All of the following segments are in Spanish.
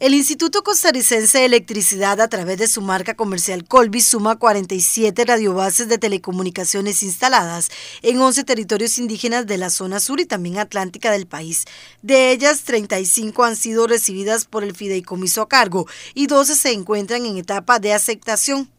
El Instituto Costarricense de Electricidad, a través de su marca comercial Colby, suma 47 radiobases de telecomunicaciones instaladas en 11 territorios indígenas de la zona sur y también atlántica del país. De ellas, 35 han sido recibidas por el fideicomiso a cargo y 12 se encuentran en etapa de aceptación.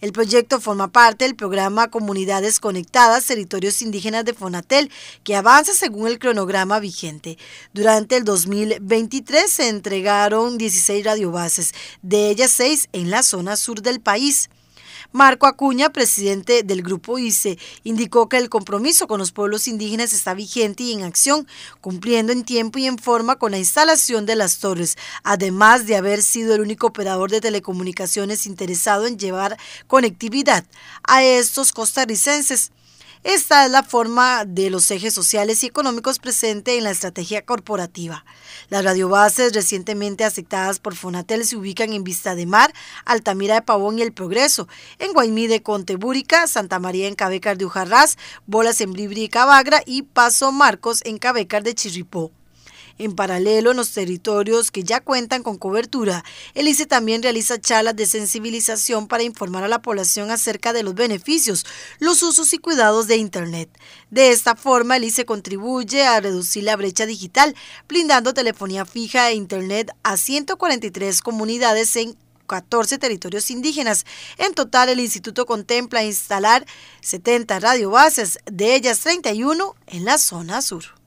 El proyecto forma parte del programa Comunidades Conectadas Territorios Indígenas de Fonatel, que avanza según el cronograma vigente. Durante el 2023 se entregaron 16 radiobases, de ellas 6 en la zona sur del país. Marco Acuña, presidente del Grupo ICE, indicó que el compromiso con los pueblos indígenas está vigente y en acción, cumpliendo en tiempo y en forma con la instalación de las torres, además de haber sido el único operador de telecomunicaciones interesado en llevar conectividad a estos costarricenses. Esta es la forma de los ejes sociales y económicos presente en la estrategia corporativa. Las radiobases recientemente aceptadas por Fonatel se ubican en Vista de Mar, Altamira de Pavón y El Progreso, en Guaymí de Contebúrica, Santa María en Cabecar de Ujarrás, Bolas en Bibri y Cabagra y Paso Marcos en Cabecar de Chirripó. En paralelo, en los territorios que ya cuentan con cobertura, el ICE también realiza charlas de sensibilización para informar a la población acerca de los beneficios, los usos y cuidados de Internet. De esta forma, el e contribuye a reducir la brecha digital, blindando telefonía fija e Internet a 143 comunidades en 14 territorios indígenas. En total, el instituto contempla instalar 70 radiobases, de ellas 31 en la zona sur.